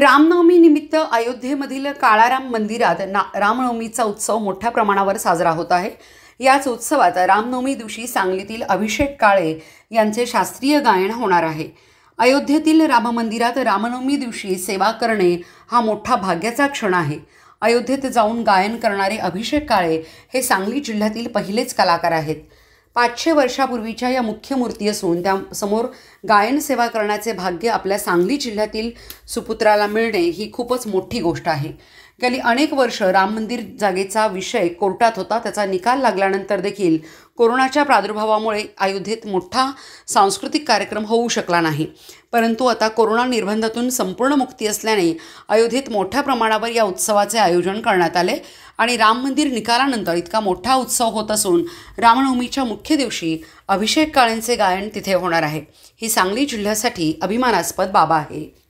रामनवमी निमित्त अयोध्येमधील काळाराम मंदिरात ना रामनवमीचा उत्सव मोठ्या प्रमाणावर साजरा होत आहे याच उत्सवात रामनवमी दिवशी सांगलीतील अभिषेक काळे यांचे शास्त्रीय गायन होणार आहे अयोध्येतील राम मंदिरात रामनवमी दिवशी सेवा करणे हा मोठा भाग्याचा क्षण आहे अयोध्येत जाऊन गायन करणारे अभिषेक काळे हे सांगली जिल्ह्यातील पहिलेच कलाकार आहेत पाचशे वर्षापूर्वीच्या या मुख्य मूर्ती असून त्यासमोर सेवा करण्याचे भाग्य आपल्या सांगली जिल्ह्यातील सुपुत्राला मिळणे ही खूपच मोठी गोष्ट आहे गेली अनेक वर्ष राम मंदिर जागेचा विषय कोर्टात होता त्याचा निकाल लागल्यानंतर देखील कोरोनाच्या प्रादुर्भावामुळे अयोध्येत मोठा सांस्कृतिक कार्यक्रम होऊ शकला नाही परंतु आता कोरोना निर्बंधातून संपूर्ण मुक्ती असल्याने अयोध्येत मोठ्या प्रमाणावर या उत्सवाचे आयोजन करण्यात आले आणि राम मंदिर निकालानंतर इतका मोठा उत्सव होत असून रामनवमीच्या मुख्य दिवशी अभिषेक काळेंचे गायन तिथे होणार आहे ही सांगली जिल्ह्यासाठी अभिमानास्पद बाब आहे